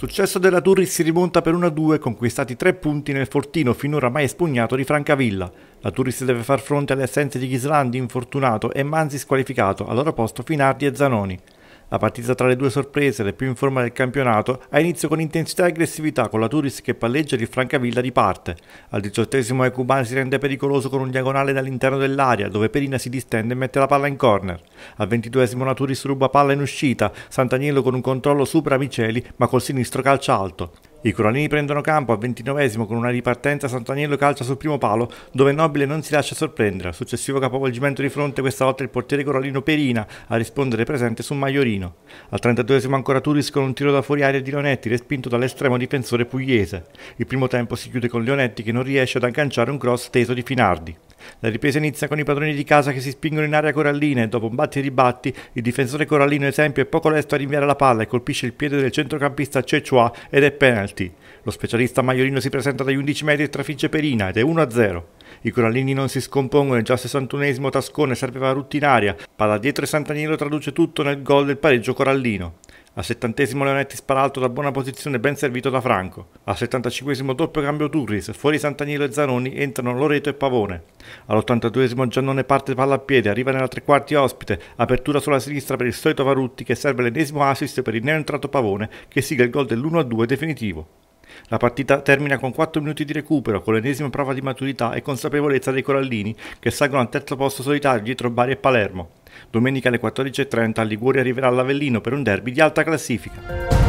Successo della Turris si rimonta per 1-2, conquistati 3 punti nel fortino finora mai espugnato di Francavilla. La Turris deve far fronte alle assenze di Ghislandi infortunato e Manzi squalificato, al loro posto Finardi e Zanoni. La partita tra le due sorprese, le più in forma del campionato, ha inizio con intensità e aggressività con la Turis che palleggia di Francavilla di parte. Al diciottesimo Ecumani si rende pericoloso con un diagonale dall'interno dell'area dove Perina si distende e mette la palla in corner. Al ventiduesimo la Turis ruba palla in uscita, Sant'Agnello con un controllo supera Miceli ma col sinistro calcia alto. I Coronini prendono campo al ventinovesimo con una ripartenza Sant'Agnello calcia sul primo palo, dove Nobile non si lascia sorprendere. Successivo capovolgimento di fronte, questa volta il portiere corallino Perina a rispondere presente su Maiorino. Al 32esimo ancora Turis con un tiro da fuori aria di Leonetti, respinto dall'estremo difensore pugliese. Il primo tempo si chiude con Leonetti che non riesce ad agganciare un cross teso di Finardi. La ripresa inizia con i padroni di casa che si spingono in area corallina e dopo un batti e ribatti il difensore corallino esempio è poco lesto a rinviare la palla e colpisce il piede del centrocampista Cechua ed è penalty. Lo specialista maiorino si presenta dagli 11 metri e trafigge Perina ed è 1-0. I corallini non si scompongono e già al 61 Tascone serveva rutinaria. Palla dietro e Sant'Aniero traduce tutto nel gol del pareggio corallino. A settantesimo Leonetti spara alto da buona posizione ben servito da Franco. A settantacinquesimo doppio cambio Turris, fuori Sant'Anielo e Zanoni entrano Loreto e Pavone. All'82esimo Giannone parte palla a piede, arriva nella tre quarti ospite, apertura sulla sinistra per il solito Varutti che serve l'ennesimo assist per il neo entrato Pavone che sigla il gol dell'1-2 definitivo. La partita termina con 4 minuti di recupero, con l'ennesima prova di maturità e consapevolezza dei Corallini che salgono al terzo posto solitario dietro Bari e Palermo. Domenica alle 14.30 a Liguria arriverà all'Avellino per un derby di alta classifica.